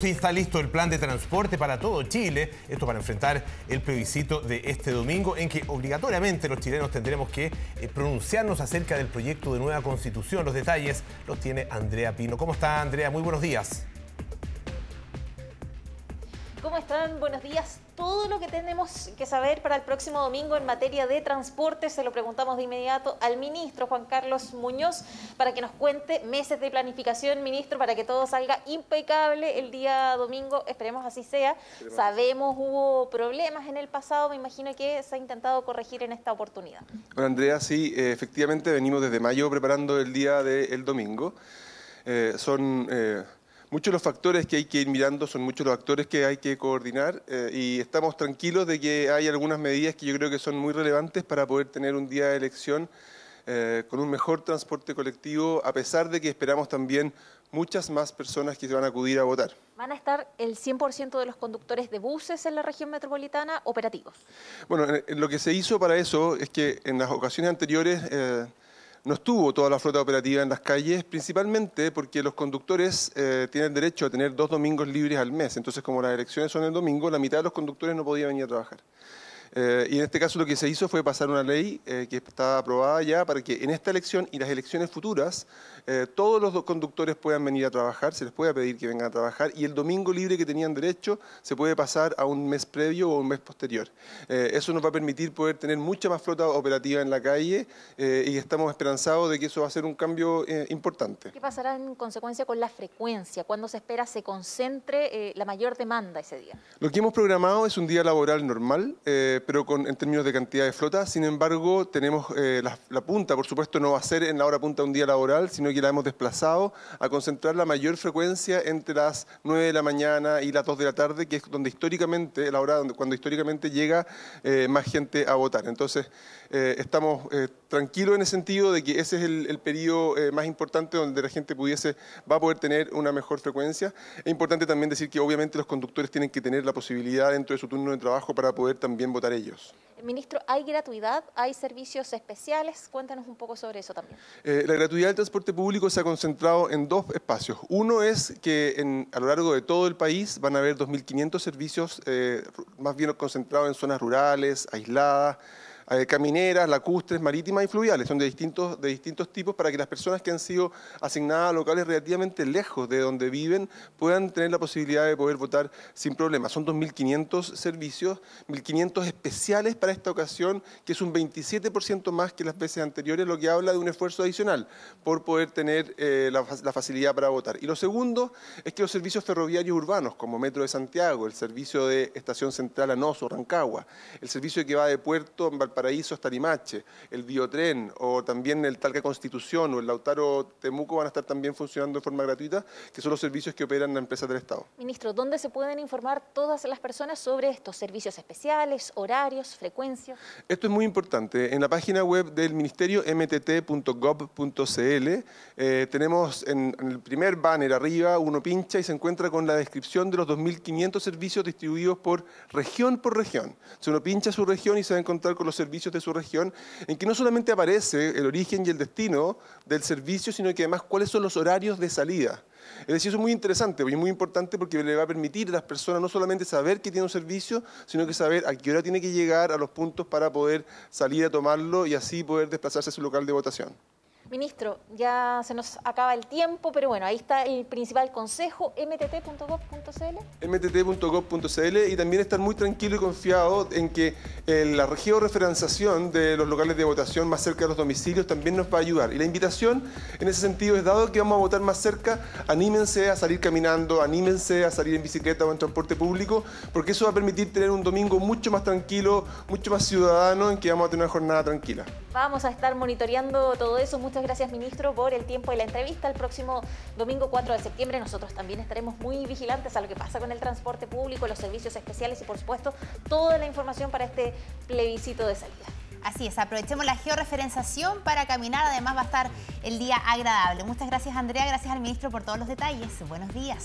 Sí, está listo el plan de transporte para todo Chile, esto para enfrentar el plebiscito de este domingo, en que obligatoriamente los chilenos tendremos que eh, pronunciarnos acerca del proyecto de nueva constitución. Los detalles los tiene Andrea Pino. ¿Cómo está Andrea? Muy buenos días. Buenos días. Todo lo que tenemos que saber para el próximo domingo en materia de transporte se lo preguntamos de inmediato al ministro Juan Carlos Muñoz para que nos cuente meses de planificación, ministro, para que todo salga impecable el día domingo. Esperemos así sea. Sabemos hubo problemas en el pasado, me imagino que se ha intentado corregir en esta oportunidad. Bueno, Andrea, sí, eh, efectivamente venimos desde mayo preparando el día del domingo. Eh, son... Eh, muchos los factores que hay que ir mirando, son muchos los actores que hay que coordinar eh, y estamos tranquilos de que hay algunas medidas que yo creo que son muy relevantes para poder tener un día de elección eh, con un mejor transporte colectivo, a pesar de que esperamos también muchas más personas que se van a acudir a votar. ¿Van a estar el 100% de los conductores de buses en la región metropolitana operativos? Bueno, lo que se hizo para eso es que en las ocasiones anteriores... Eh, no estuvo toda la flota operativa en las calles, principalmente porque los conductores eh, tienen derecho a tener dos domingos libres al mes. Entonces, como las elecciones son el domingo, la mitad de los conductores no podía venir a trabajar. Eh, y en este caso lo que se hizo fue pasar una ley eh, que está aprobada ya para que en esta elección y las elecciones futuras eh, todos los conductores puedan venir a trabajar, se les pueda pedir que vengan a trabajar y el domingo libre que tenían derecho se puede pasar a un mes previo o un mes posterior. eso nos va a permitir poder tener mucha más flota operativa en la calle y estamos esperanzados de que eso va a ser un cambio importante. ¿Qué pasará en consecuencia con la frecuencia? ¿Cuándo se espera se concentre la mayor demanda ese día? Lo que hemos programado es un día laboral normal pero en términos de cantidad de flota. Sin embargo, tenemos eh, la, punta, por supuesto, no va a ser en la hora punta un día laboral, sino que la hemos desplazado a concentrar la mayor frecuencia entre las 9 de la mañana y las 2 de la tarde, que es donde históricamente, la hora donde, cuando históricamente llega eh, más gente a votar. Entonces, eh, estamos tranquilos en el sentido de que ese es el, el periodo más importante donde la gente pudiese, va a poder tener una mejor frecuencia. Es importante también decir que obviamente los conductores tienen que tener la posibilidad dentro de su turno de trabajo para poder también votar ellos. Ministro, ¿hay gratuidad? ¿Hay servicios especiales? Cuéntanos un poco sobre eso también. Eh, la gratuidad del transporte público se ha concentrado en dos espacios. Uno es que en, a lo largo de todo el país van a haber 2.500 servicios, eh, más bien concentrados en zonas rurales, aisladas, eh, camineras, lacustres, marítimas y fluviales. Son de distintos, de distintos tipos para que las personas que han sido asignadas a locales relativamente lejos de donde viven puedan tener la posibilidad de poder votar sin problemas. Son 2.500 servicios, 1.500 especiales para esta ocasión, que es un 27% más que las veces anteriores, lo que habla de un esfuerzo adicional por poder tener eh, la, facilidad para votar. Y lo segundo es que los servicios ferroviarios urbanos, como Metro de Santiago, el servicio de Estación Central Anoso, Rancagua, el servicio que va de Puerto en Paraíso, hasta el Biotren o también el Talca Constitución o el Lautaro Temuco van a estar también funcionando de forma gratuita, que son los servicios que operan la empresa del Estado. Ministro, ¿dónde se pueden informar todas las personas sobre estos servicios especiales, horarios, frecuencias? Esto es muy importante. En la página web del ministerio mtt.gov.cl eh, tenemos en, el primer banner arriba, uno pincha y se encuentra con la descripción de los 2.500 servicios distribuidos por región por región. Si uno pincha su región y se va a encontrar con los servicios servicios de su región, en que no solamente aparece el origen y el destino del servicio, sino que además cuáles son los horarios de salida. Es decir, eso es muy interesante y muy importante porque le va a permitir a las personas no solamente saber que tiene un servicio, sino que saber a qué hora tiene que llegar a los puntos para poder salir a tomarlo y así poder desplazarse a su local de votación. Ministro, ya se nos acaba el tiempo, pero bueno, ahí está el principal consejo, mtt.gov.cl. mtt.gov.cl y también estar muy tranquilo y confiado en que eh, la georreferenciación de los locales de votación más cerca de los domicilios también nos va a ayudar. Y la invitación en ese sentido es, dado que vamos a votar más cerca, anímense a salir caminando, anímense a salir en bicicleta o en transporte público, porque eso va a permitir tener un domingo mucho más tranquilo, mucho más ciudadano, en que vamos a tener una jornada tranquila. Vamos a estar monitoreando todo eso gracias, ministro, por el tiempo de la entrevista. El próximo domingo 4 de septiembre nosotros también estaremos muy vigilantes a lo que pasa con el transporte público, los servicios especiales y, por supuesto, toda la información para este plebiscito de salida. Así es, aprovechemos la georreferenciación para caminar, además va a estar el día agradable. Muchas gracias Andrea, gracias al ministro por todos los detalles. Buenos días.